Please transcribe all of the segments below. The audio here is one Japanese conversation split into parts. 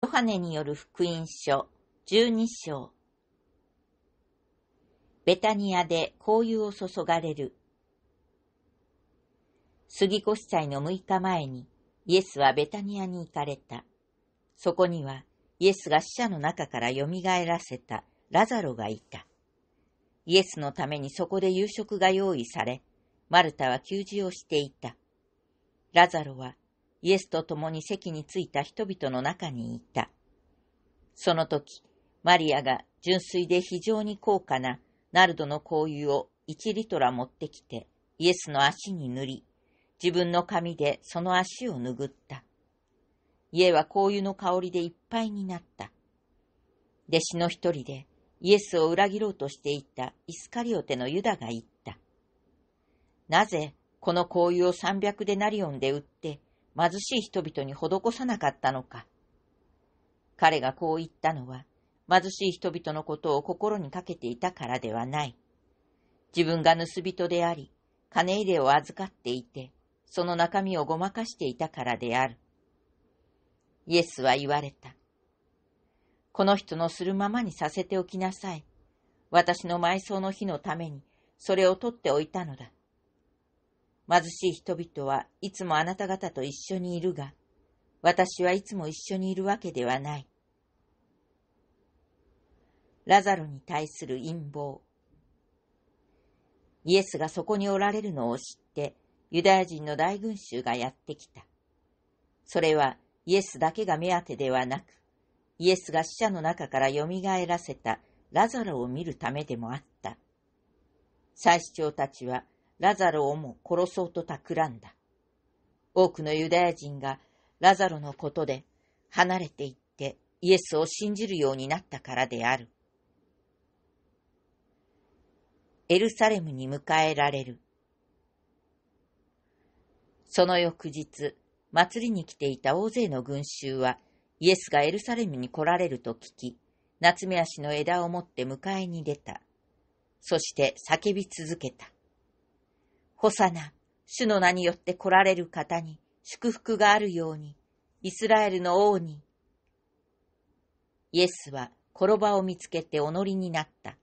ヨハネによる福音書十二章ベタニアで紅油を注がれる杉越祭の6日前にイエスはベタニアに行かれた。そこにはイエスが死者の中からよみがえらせたラザロがいた。イエスのためにそこで夕食が用意され、マルタは給仕をしていた。ラザロはイエスと共に席に着いた人々の中にいた。その時、マリアが純粋で非常に高価なナルドの香油を1リトラ持ってきて、イエスの足に塗り、自分の髪でその足を拭った。家は香油の香りでいっぱいになった。弟子の一人でイエスを裏切ろうとしていたイスカリオテのユダが言った。なぜこの香油を三百デナリオンで売って貧しい人々に施さなかったのか。彼がこう言ったのは、貧しい人々のことを心にかけていたからではない。自分が盗人であり、金入れを預かっていて、その中身をごまかしていたからである。イエスは言われた。この人のするままにさせておきなさい。私の埋葬の日のために、それを取っておいたのだ。貧しい人々はいつもあなた方と一緒にいるが、私はいつも一緒にいるわけではない。ラザロに対する陰謀。イエスがそこにおられるのを知って、ユダヤ人の大群衆がやってきた。それはイエスだけが目当てではなく、イエスが死者の中からよみがえらせたラザロを見るためでもあった。祭司長たちはラザロをも殺そうと企んだ。多くのユダヤ人がラザロのことで離れていってイエスを信じるようになったからである。エルサレムに迎えられる。その翌日、祭りに来ていた大勢の群衆は、イエスがエルサレムに来られると聞き、夏目足の枝を持って迎えに出た。そして叫び続けた。ホサナ、主の名によって来られる方に祝福があるように、イスラエルの王に。イエスは転ばを見つけてお乗りになった。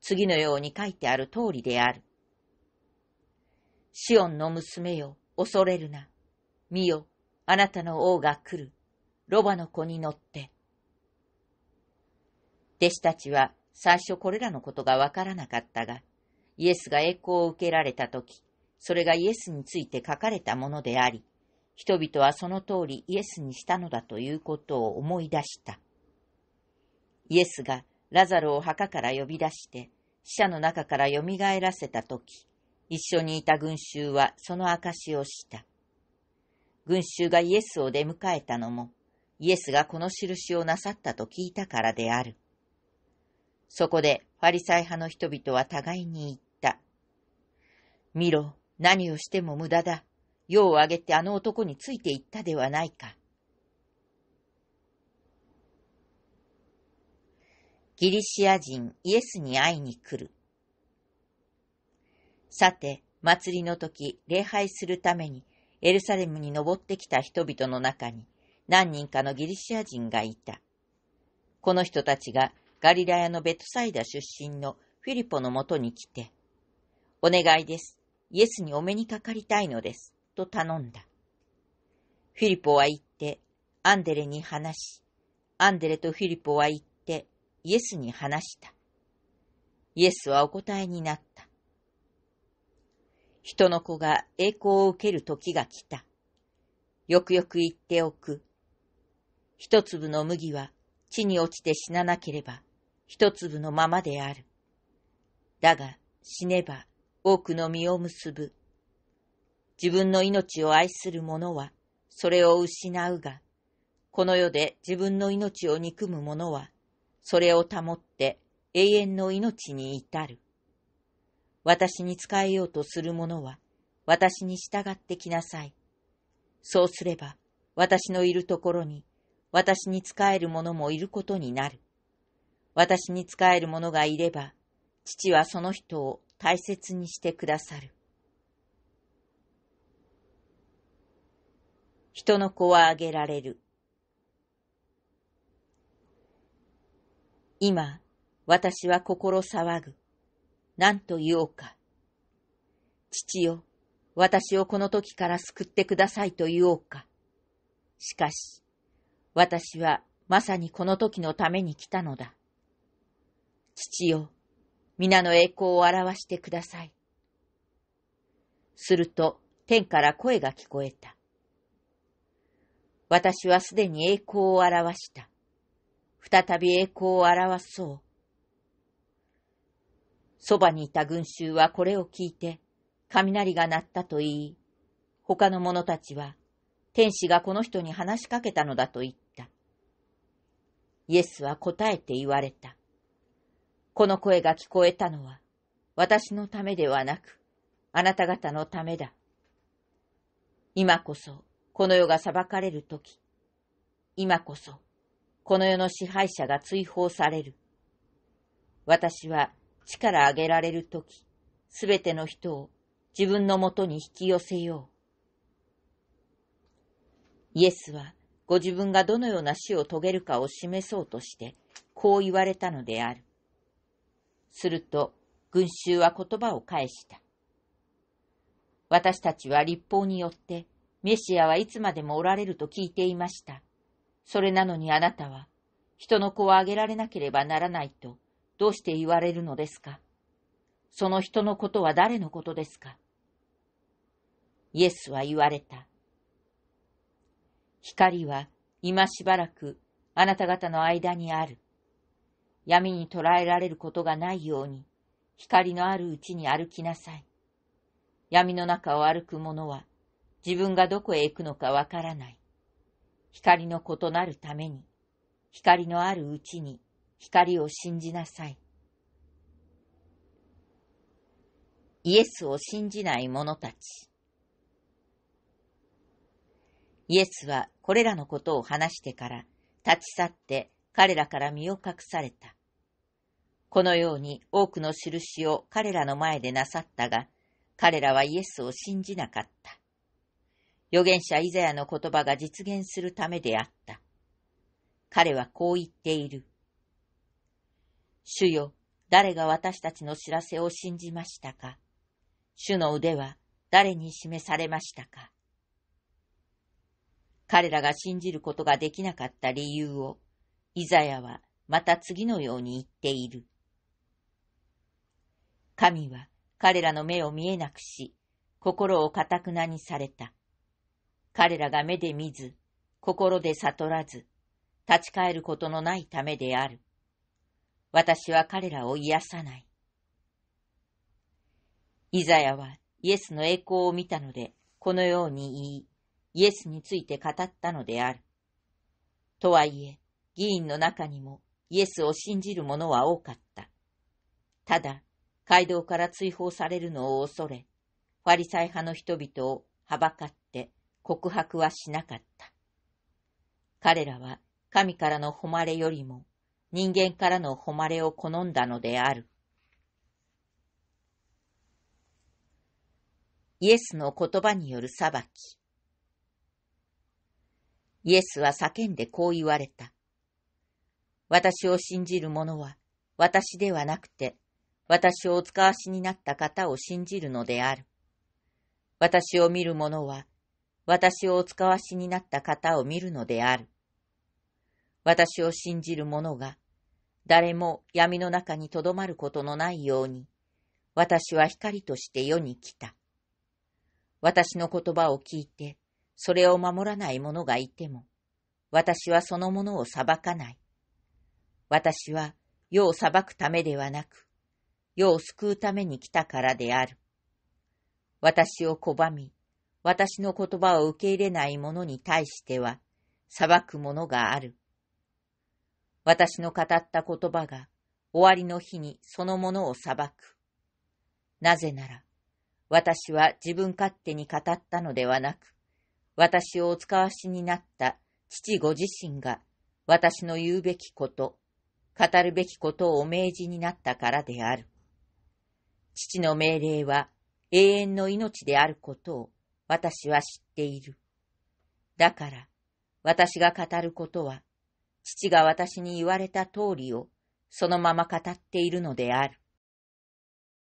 次のように書いてある通りである。シオンの娘よ、恐れるな。見よ、あなたの王が来る。ロバの子に乗って。弟子たちは最初これらのことがわからなかったが、イエスが栄光を受けられた時、それがイエスについて書かれたものであり、人々はその通りイエスにしたのだということを思い出した。イエスがラザロを墓から呼び出して、死者の中からよみがえらせた時、一緒にいた群衆はその証をした。群衆がイエスを出迎えたのも、イエスがこの印をなさったと聞いたからである。そこでファリサイ派の人々は互いに言っ見ろ、何をしても無駄だ。用を挙げてあの男についていったではないか。ギリシア人イエスに会いに来る。さて、祭りの時、礼拝するためにエルサレムに登ってきた人々の中に何人かのギリシア人がいた。この人たちがガリラヤのベトサイダ出身のフィリポのもとに来て、お願いです。イエスにお目にかかりたいのです、と頼んだ。フィリポは言って、アンデレに話し、アンデレとフィリポは言って、イエスに話した。イエスはお答えになった。人の子が栄光を受ける時が来た。よくよく言っておく。一粒の麦は地に落ちて死ななければ、一粒のままである。だが死ねば多くの実を結ぶ。自分の命を愛する者は、それを失うが、この世で自分の命を憎む者は、それを保って永遠の命に至る。私に仕えようとする者は、私に従ってきなさい。そうすれば、私のいるところに、私に仕える者もいることになる。私に仕える者がいれば、父はその人を大切にしてくださる。人の子はあげられる。今、私は心騒ぐ。何と言おうか。父よ、私をこの時から救ってくださいと言おうか。しかし、私はまさにこの時のために来たのだ。父よ、皆の栄光を表してください。すると、天から声が聞こえた。私はすでに栄光を表した。再び栄光を表そう。そばにいた群衆はこれを聞いて、雷が鳴ったと言い、他の者たちは、天使がこの人に話しかけたのだと言った。イエスは答えて言われた。この声が聞こえたのは、私のためではなく、あなた方のためだ。今こそ、この世が裁かれるとき、今こそ、この世の支配者が追放される。私は力上げられるとき、すべての人を自分のもとに引き寄せよう。イエスは、ご自分がどのような死を遂げるかを示そうとして、こう言われたのである。すると、群衆は言葉を返した。私たちは立法によって、メシアはいつまでもおられると聞いていました。それなのにあなたは、人の子をあげられなければならないと、どうして言われるのですかその人のことは誰のことですかイエスは言われた。光は今しばらくあなた方の間にある。闇に捕らえられることがないように、光のあるうちに歩きなさい。闇の中を歩く者は、自分がどこへ行くのかわからない。光の異なるために、光のあるうちに光を信じなさい。イエスを信じない者たち。イエスはこれらのことを話してから立ち去って彼らから身を隠された。このように多くの印を彼らの前でなさったが、彼らはイエスを信じなかった。預言者イザヤの言葉が実現するためであった。彼はこう言っている。主よ、誰が私たちの知らせを信じましたか主の腕は誰に示されましたか彼らが信じることができなかった理由を、イザヤはまた次のように言っている。神は彼らの目を見えなくし、心をかたくなにされた。彼らが目で見ず、心で悟らず、立ち返ることのないためである。私は彼らを癒さない。イザヤはイエスの栄光を見たので、このように言い、イエスについて語ったのである。とはいえ、議員の中にもイエスを信じる者は多かった。ただ、街道から追放されるのを恐れ、ファリサイ派の人々をはばかって告白はしなかった。彼らは神からの誉れよりも人間からの誉れを好んだのである。イエスの言葉による裁き。イエスは叫んでこう言われた。私を信じる者は私ではなくて私をお使わしになった方を信じるのである。私を見る者は、私をお使わしになった方を見るのである。私を信じる者が、誰も闇の中にとどまることのないように、私は光として世に来た。私の言葉を聞いて、それを守らない者がいても、私はその者を裁かない。私は世を裁くためではなく、世を救うために来たからである。私を拒み、私の言葉を受け入れない者に対しては、裁く者がある。私の語った言葉が、終わりの日にそのものを裁く。なぜなら、私は自分勝手に語ったのではなく、私をお使わしになった父ご自身が、私の言うべきこと、語るべきことをお命じになったからである。父の命令は永遠の命であることを私は知っている。だから、私が語ることは、父が私に言われた通りをそのまま語っているのである。